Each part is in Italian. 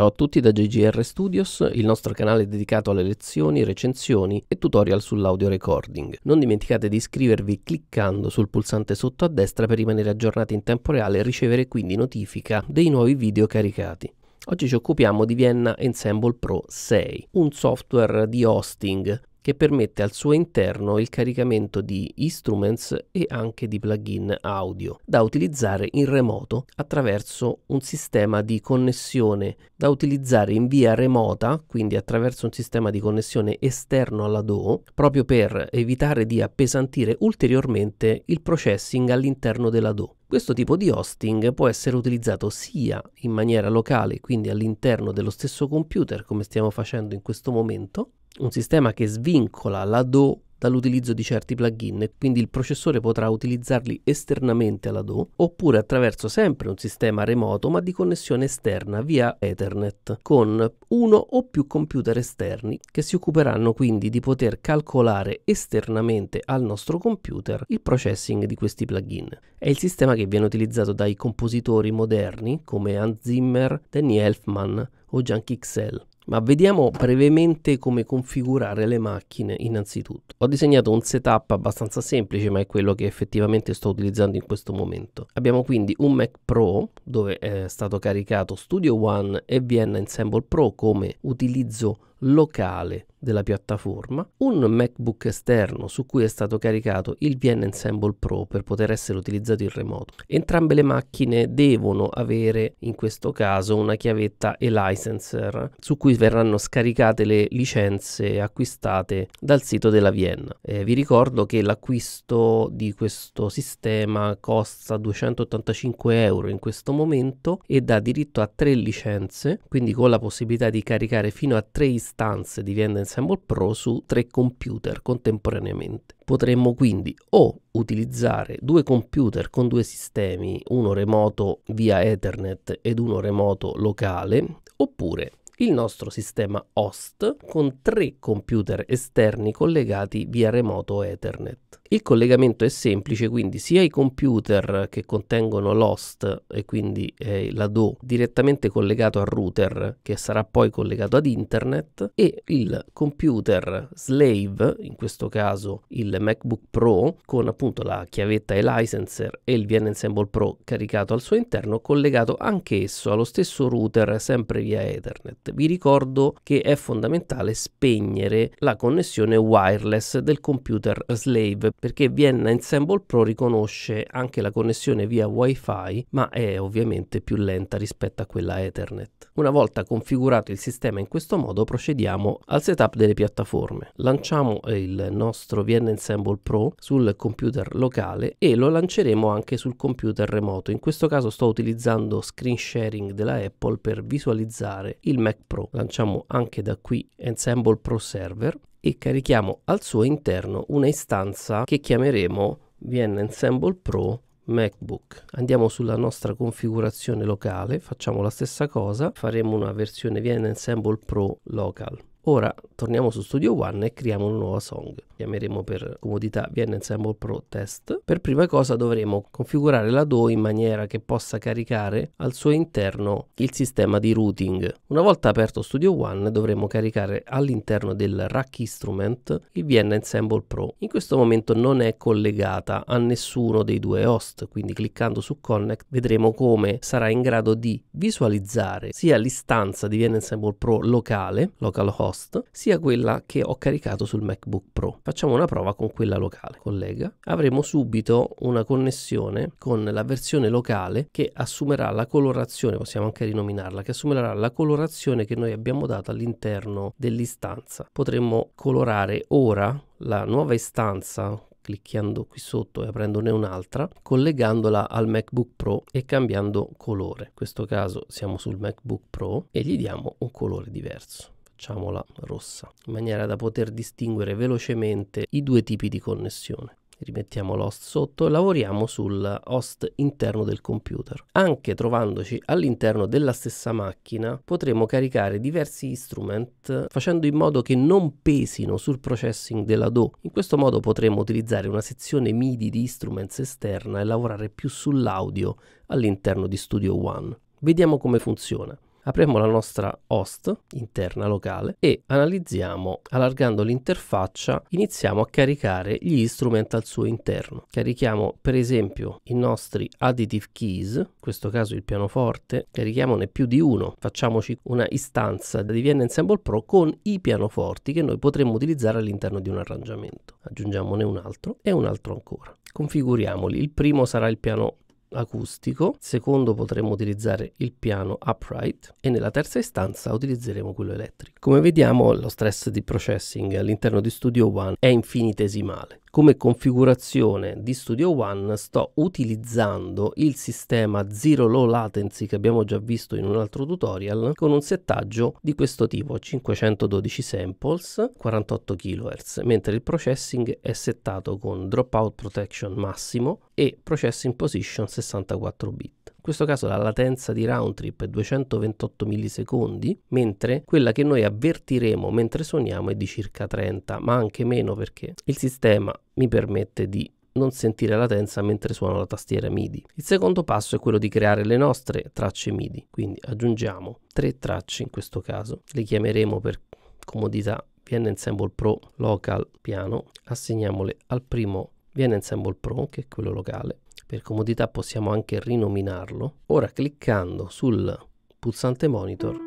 Ciao a tutti da JGR Studios, il nostro canale dedicato alle lezioni, recensioni e tutorial sull'audio recording. Non dimenticate di iscrivervi cliccando sul pulsante sotto a destra per rimanere aggiornati in tempo reale e ricevere quindi notifica dei nuovi video caricati. Oggi ci occupiamo di Vienna Ensemble Pro 6, un software di hosting che permette al suo interno il caricamento di instruments e anche di plugin audio da utilizzare in remoto attraverso un sistema di connessione da utilizzare in via remota, quindi attraverso un sistema di connessione esterno alla DO, proprio per evitare di appesantire ulteriormente il processing all'interno della DO. Questo tipo di hosting può essere utilizzato sia in maniera locale, quindi all'interno dello stesso computer come stiamo facendo in questo momento, un sistema che svincola la DO dall'utilizzo di certi plugin e quindi il processore potrà utilizzarli esternamente alla DO oppure attraverso sempre un sistema remoto ma di connessione esterna via Ethernet con uno o più computer esterni che si occuperanno quindi di poter calcolare esternamente al nostro computer il processing di questi plugin. È il sistema che viene utilizzato dai compositori moderni come Hans Zimmer, Danny Elfman o Junk XL ma vediamo brevemente come configurare le macchine innanzitutto. Ho disegnato un setup abbastanza semplice ma è quello che effettivamente sto utilizzando in questo momento. Abbiamo quindi un Mac Pro dove è stato caricato Studio One e Vienna Ensemble Pro come utilizzo locale della piattaforma, un MacBook esterno su cui è stato caricato il VN Ensemble Pro per poter essere utilizzato in remoto. Entrambe le macchine devono avere in questo caso una chiavetta e licenser su cui verranno scaricate le licenze acquistate dal sito della Vienna. Eh, vi ricordo che l'acquisto di questo sistema costa 285 euro in questo momento e dà diritto a tre licenze, quindi con la possibilità di caricare fino a tre istanze istanze di Venda Ensemble Pro su tre computer contemporaneamente. Potremmo quindi o utilizzare due computer con due sistemi, uno remoto via Ethernet ed uno remoto locale, oppure il nostro sistema host con tre computer esterni collegati via remoto Ethernet. Il collegamento è semplice, quindi sia i computer che contengono l'host e quindi eh, la DO direttamente collegato al router che sarà poi collegato ad internet e il computer slave, in questo caso il MacBook Pro con appunto la chiavetta e licenser e il VN Ensemble Pro caricato al suo interno collegato anch'esso allo stesso router sempre via Ethernet. Vi ricordo che è fondamentale spegnere la connessione wireless del computer slave Live perché Vienna Ensemble Pro riconosce anche la connessione via WiFi, ma è ovviamente più lenta rispetto a quella Ethernet. Una volta configurato il sistema in questo modo procediamo al setup delle piattaforme. Lanciamo eh, il nostro Vienna Ensemble Pro sul computer locale e lo lanceremo anche sul computer remoto. In questo caso sto utilizzando screen sharing della Apple per visualizzare il Mac Pro. Lanciamo anche da qui Ensemble Pro Server e carichiamo al suo interno una istanza che chiameremo VN Ensemble Pro MacBook. Andiamo sulla nostra configurazione locale, facciamo la stessa cosa, faremo una versione VN Ensemble Pro Local. Ora torniamo su Studio One e creiamo una nuova song. Chiameremo per comodità VN Ensemble Pro Test. Per prima cosa dovremo configurare la DO in maniera che possa caricare al suo interno il sistema di routing. Una volta aperto Studio One dovremo caricare all'interno del rack instrument il VN Ensemble Pro. In questo momento non è collegata a nessuno dei due host, quindi cliccando su Connect vedremo come sarà in grado di visualizzare sia l'istanza di VN Ensemble Pro locale, localhost, host sia quella che ho caricato sul MacBook Pro. Facciamo una prova con quella locale. Collega. Avremo subito una connessione con la versione locale che assumerà la colorazione, possiamo anche rinominarla, che assumerà la colorazione che noi abbiamo dato all'interno dell'istanza. Potremmo colorare ora la nuova istanza clicchiando qui sotto e aprendone un'altra, collegandola al MacBook Pro e cambiando colore. In questo caso siamo sul MacBook Pro e gli diamo un colore diverso facciamola rossa, in maniera da poter distinguere velocemente i due tipi di connessione rimettiamo l'host sotto e lavoriamo sul host interno del computer. Anche trovandoci all'interno della stessa macchina potremo caricare diversi instrument facendo in modo che non pesino sul processing della DO. In questo modo potremo utilizzare una sezione MIDI di instruments esterna e lavorare più sull'audio all'interno di Studio One. Vediamo come funziona. Apriamo la nostra host interna locale e analizziamo, allargando l'interfaccia, iniziamo a caricare gli strumenti al suo interno. Carichiamo per esempio i nostri additive keys, in questo caso il pianoforte, carichiamone più di uno, facciamoci una istanza di Vienna Ensemble Pro con i pianoforti che noi potremmo utilizzare all'interno di un arrangiamento. Aggiungiamone un altro e un altro ancora configuriamoli. Il primo sarà il piano acustico, secondo potremmo utilizzare il piano upright e nella terza istanza utilizzeremo quello elettrico. Come vediamo lo stress di processing all'interno di Studio One è infinitesimale, come configurazione di Studio One sto utilizzando il sistema Zero Low Latency che abbiamo già visto in un altro tutorial con un settaggio di questo tipo 512 samples 48 kHz mentre il processing è settato con dropout protection massimo e processing position 64 bit. In questo caso la latenza di round trip è 228 millisecondi, mentre quella che noi avvertiremo mentre suoniamo è di circa 30, ma anche meno perché il sistema mi permette di non sentire latenza mentre suono la tastiera MIDI. Il secondo passo è quello di creare le nostre tracce MIDI, quindi aggiungiamo tre tracce in questo caso, le chiameremo per comodità VN Ensemble Pro Local Piano, assegniamole al primo viene Ensemble Pro, che è quello locale. Per comodità possiamo anche rinominarlo. Ora cliccando sul pulsante monitor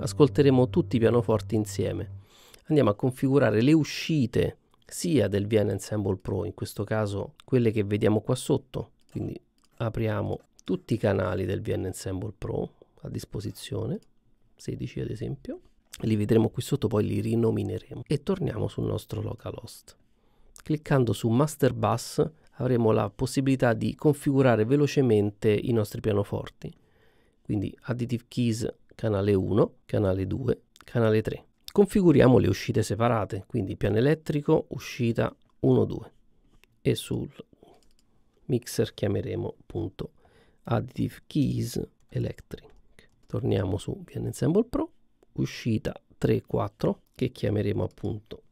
ascolteremo tutti i pianoforti insieme. Andiamo a configurare le uscite sia del Vienna Ensemble Pro, in questo caso quelle che vediamo qua sotto, quindi apriamo tutti i canali del Vienna Ensemble Pro a disposizione, 16 ad esempio, li vedremo qui sotto, poi li rinomineremo. E torniamo sul nostro localhost. Cliccando su Master Bus avremo la possibilità di configurare velocemente i nostri pianoforti. Quindi Additive Keys canale 1, canale 2, canale 3. Configuriamo le uscite separate, quindi piano elettrico, uscita 1, 2. E sul mixer chiameremo appunto Additive Keys Electric. Torniamo su VN Ensemble Pro uscita 3 4 che chiameremo appunto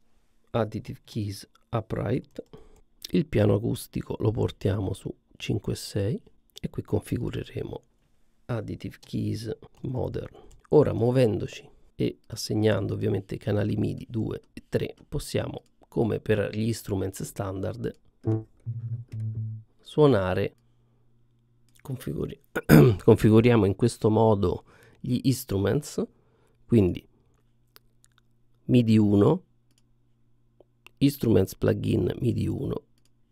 additive keys upright il piano acustico lo portiamo su 5 6 e qui configureremo additive keys modern ora muovendoci e assegnando ovviamente i canali midi 2 e 3 possiamo come per gli instruments standard suonare configuri configuriamo in questo modo gli instruments quindi MIDI 1, Instruments plugin MIDI 1,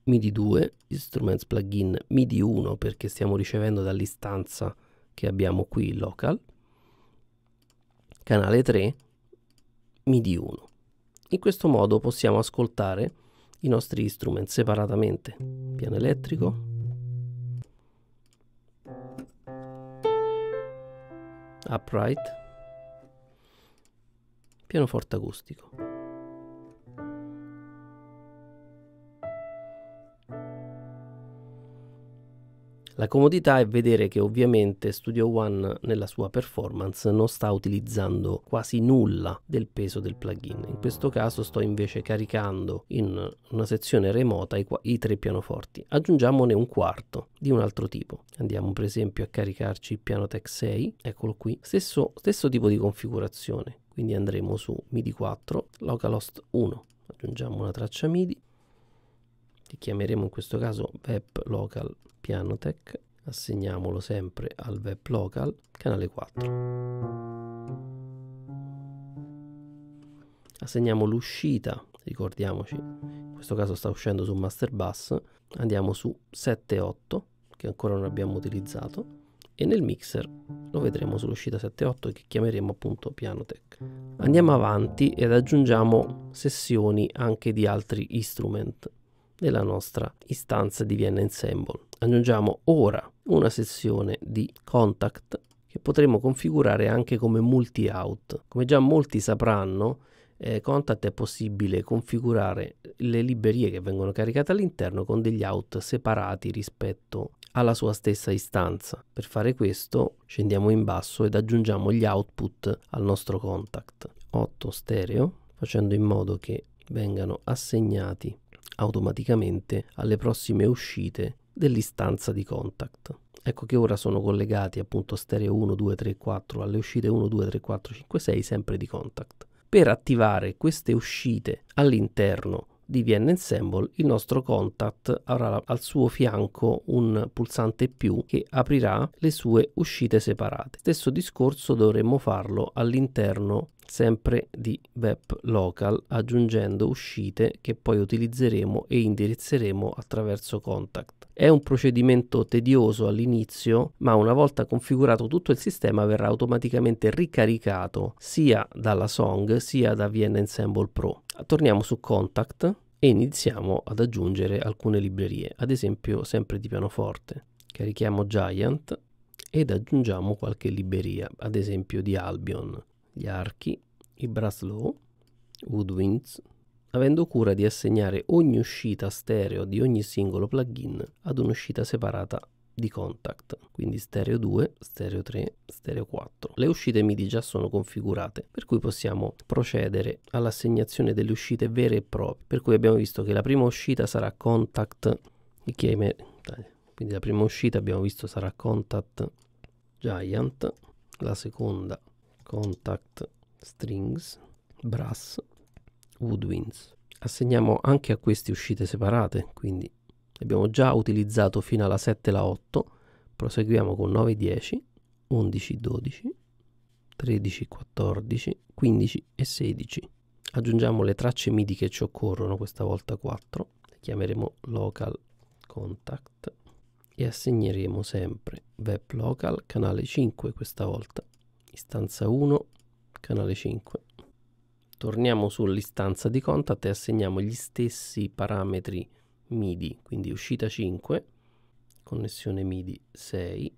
MIDI 2, Instruments plugin MIDI 1 perché stiamo ricevendo dall'istanza che abbiamo qui local, canale 3, MIDI 1. In questo modo possiamo ascoltare i nostri strumenti separatamente. Piano elettrico. Upright pianoforte acustico. La comodità è vedere che ovviamente Studio One nella sua performance non sta utilizzando quasi nulla del peso del plugin. In questo caso sto invece caricando in una sezione remota i, i tre pianoforti. Aggiungiamone un quarto di un altro tipo. Andiamo per esempio a caricarci il piano Tech 6, eccolo qui. Stesso, stesso tipo di configurazione quindi andremo su MIDI 4 localhost 1 aggiungiamo una traccia MIDI che chiameremo in questo caso VEP local pianotech assegniamolo sempre al VEP local canale 4 assegniamo l'uscita ricordiamoci in questo caso sta uscendo su master bus andiamo su 7.8 che ancora non abbiamo utilizzato e nel mixer lo vedremo sull'uscita 7.8 che chiameremo appunto Pianotech. Andiamo avanti ed aggiungiamo sessioni anche di altri instrument nella nostra istanza di Vienna Ensemble. Aggiungiamo ora una sessione di Contact che potremo configurare anche come multi-out. Come già molti sapranno, eh, Contact è possibile configurare le librerie che vengono caricate all'interno con degli out separati rispetto alla sua stessa istanza. Per fare questo scendiamo in basso ed aggiungiamo gli output al nostro contact 8 stereo facendo in modo che vengano assegnati automaticamente alle prossime uscite dell'istanza di contact. Ecco che ora sono collegati appunto stereo 1, 2, 3, 4 alle uscite 1, 2, 3, 4, 5, 6 sempre di contact per attivare queste uscite all'interno di VN Ensemble il nostro contact avrà al suo fianco un pulsante più che aprirà le sue uscite separate. Stesso discorso dovremmo farlo all'interno sempre di web local aggiungendo uscite che poi utilizzeremo e indirizzeremo attraverso contact. È un procedimento tedioso all'inizio, ma una volta configurato tutto il sistema verrà automaticamente ricaricato sia dalla Song sia da VN Ensemble Pro. Torniamo su Contact e iniziamo ad aggiungere alcune librerie, ad esempio sempre di pianoforte. Carichiamo Giant ed aggiungiamo qualche libreria, ad esempio di Albion, gli archi, i brass low, woodwinds, avendo cura di assegnare ogni uscita stereo di ogni singolo plugin ad un'uscita separata di contact, quindi stereo 2, stereo 3, stereo 4. Le uscite MIDI già sono configurate, per cui possiamo procedere all'assegnazione delle uscite vere e proprie, per cui abbiamo visto che la prima uscita sarà contact, quindi la prima uscita abbiamo visto sarà contact giant, la seconda contact strings, brass, Woodwinds. Assegniamo anche a queste uscite separate, quindi abbiamo già utilizzato fino alla 7 e la 8, proseguiamo con 9 10, 11 12, 13 14, 15 e 16. Aggiungiamo le tracce MIDI che ci occorrono, questa volta 4, le chiameremo local contact e assegneremo sempre web local canale 5 questa volta, istanza 1 canale 5 torniamo sull'istanza di contact e assegniamo gli stessi parametri MIDI, quindi uscita 5, connessione MIDI 6,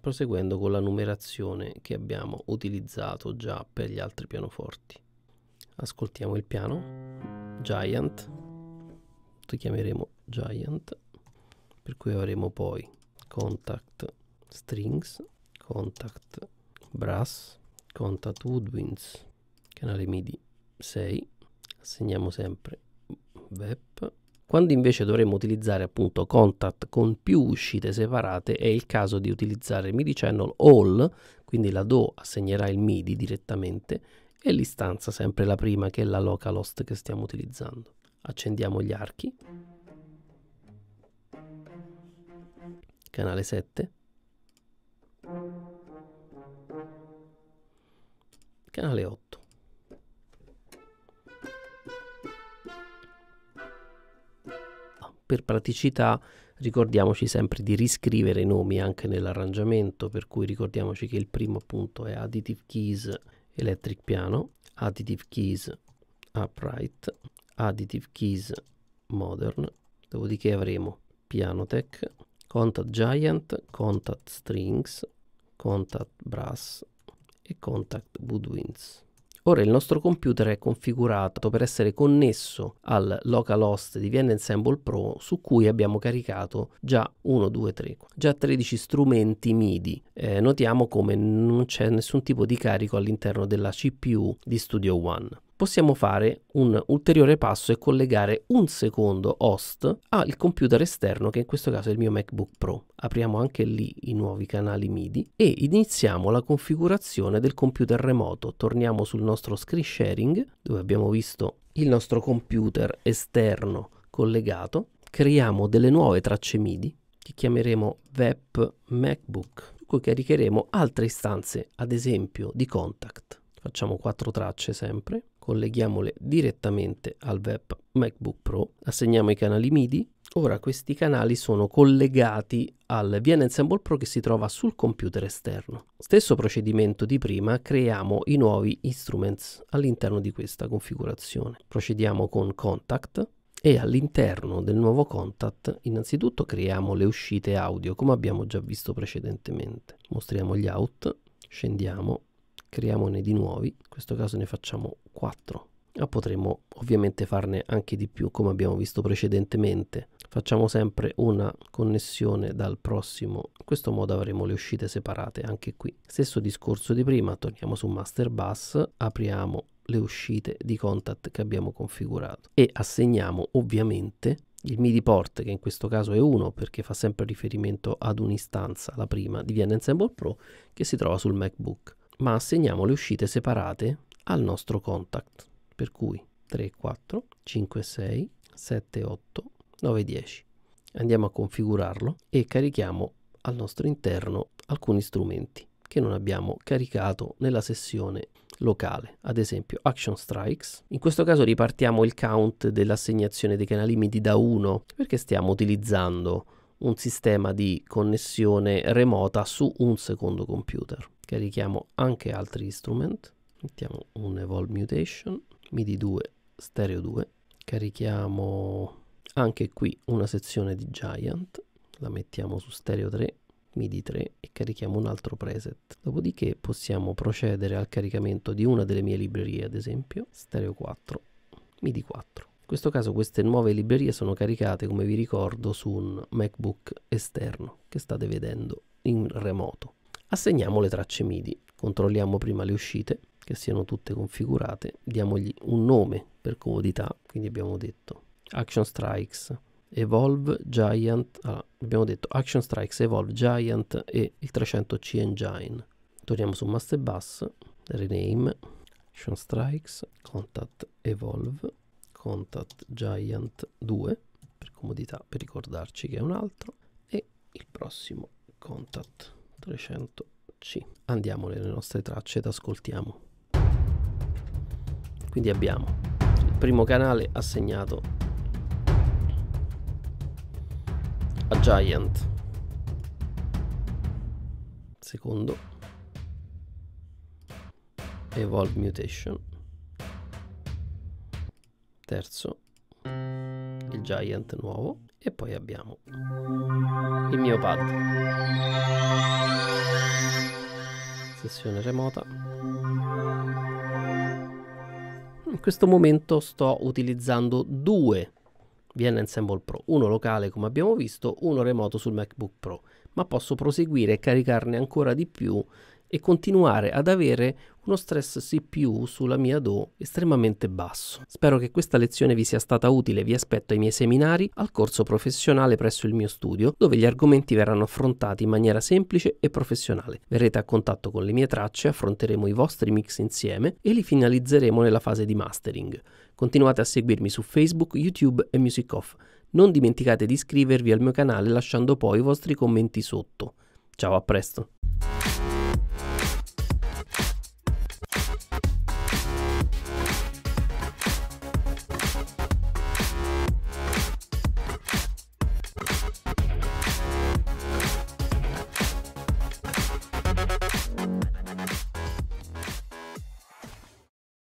proseguendo con la numerazione che abbiamo utilizzato già per gli altri pianoforti. Ascoltiamo il piano, Giant, lo chiameremo Giant, per cui avremo poi Contact Strings, Contact Brass, Contact Woodwinds, canale MIDI 6, assegniamo sempre VEP. Quando invece dovremmo utilizzare appunto contact con più uscite separate è il caso di utilizzare MIDI channel all, quindi la DO assegnerà il MIDI direttamente e l'istanza sempre la prima che è la localhost che stiamo utilizzando. Accendiamo gli archi. Canale 7. Canale 8. per praticità ricordiamoci sempre di riscrivere i nomi anche nell'arrangiamento, per cui ricordiamoci che il primo appunto è additive keys electric piano, additive keys upright, additive keys modern, dopodiché avremo pianotech, contact giant, contact strings, contact brass e contact woodwinds. Ora il nostro computer è configurato per essere connesso al localhost di VN Ensemble Pro su cui abbiamo caricato già 1, 2, 3, già 13 strumenti MIDI. Eh, notiamo come non c'è nessun tipo di carico all'interno della CPU di Studio One possiamo fare un ulteriore passo e collegare un secondo host al computer esterno che in questo caso è il mio MacBook Pro. Apriamo anche lì i nuovi canali MIDI e iniziamo la configurazione del computer remoto. Torniamo sul nostro screen sharing dove abbiamo visto il nostro computer esterno collegato. Creiamo delle nuove tracce MIDI che chiameremo VEP MacBook, su caricheremo altre istanze, ad esempio di contact facciamo quattro tracce sempre, colleghiamole direttamente al VEP MacBook Pro, assegniamo i canali MIDI, ora questi canali sono collegati al VN Ensemble Pro che si trova sul computer esterno. Stesso procedimento di prima, creiamo i nuovi instruments all'interno di questa configurazione. Procediamo con Contact, e all'interno del nuovo contact innanzitutto creiamo le uscite audio come abbiamo già visto precedentemente mostriamo gli out scendiamo creiamone di nuovi, in questo caso ne facciamo 4, ma potremmo ovviamente farne anche di più come abbiamo visto precedentemente. Facciamo sempre una connessione dal prossimo, in questo modo avremo le uscite separate anche qui. Stesso discorso di prima, torniamo su Master Bus, apriamo le uscite di contact che abbiamo configurato e assegniamo ovviamente il MIDI port che in questo caso è 1 perché fa sempre riferimento ad un'istanza, la prima di Vienna Ensemble Pro che si trova sul MacBook ma assegniamo le uscite separate al nostro contact, per cui 3, 4, 5, 6, 7, 8, 9, 10. Andiamo a configurarlo e carichiamo al nostro interno alcuni strumenti che non abbiamo caricato nella sessione locale, ad esempio Action Strikes. In questo caso ripartiamo il count dell'assegnazione dei canali MIDI da 1 perché stiamo utilizzando un sistema di connessione remota su un secondo computer carichiamo anche altri strument mettiamo un evolve mutation midi 2 stereo 2 carichiamo anche qui una sezione di giant la mettiamo su stereo 3 midi 3 e carichiamo un altro preset dopodiché possiamo procedere al caricamento di una delle mie librerie ad esempio stereo 4 midi 4 in questo caso queste nuove librerie sono caricate come vi ricordo su un macbook esterno che state vedendo in remoto Assegniamo le tracce MIDI, controlliamo prima le uscite, che siano tutte configurate, diamogli un nome per comodità, quindi abbiamo detto Action Strikes, Evolve Giant, ah, abbiamo detto Action Strikes, Evolve Giant e il 300C Engine. Torniamo su Master Bass, Rename, Action Strikes, Contact Evolve, Contact Giant 2, per comodità, per ricordarci che è un altro, e il prossimo Contact 300C. Andiamo nelle nostre tracce ed ascoltiamo. Quindi abbiamo il primo canale assegnato a Giant. Secondo Evolve Mutation. Terzo il Giant nuovo e poi abbiamo il mio pad sessione remota. In questo momento sto utilizzando due VN Ensemble Pro, uno locale come abbiamo visto, uno remoto sul MacBook Pro, ma posso proseguire e caricarne ancora di più e continuare ad avere uno stress CPU sulla mia DO estremamente basso. Spero che questa lezione vi sia stata utile, vi aspetto ai miei seminari, al corso professionale presso il mio studio, dove gli argomenti verranno affrontati in maniera semplice e professionale. Verrete a contatto con le mie tracce, affronteremo i vostri mix insieme e li finalizzeremo nella fase di mastering. Continuate a seguirmi su Facebook, YouTube e Music Off. Non dimenticate di iscrivervi al mio canale lasciando poi i vostri commenti sotto. Ciao, a presto!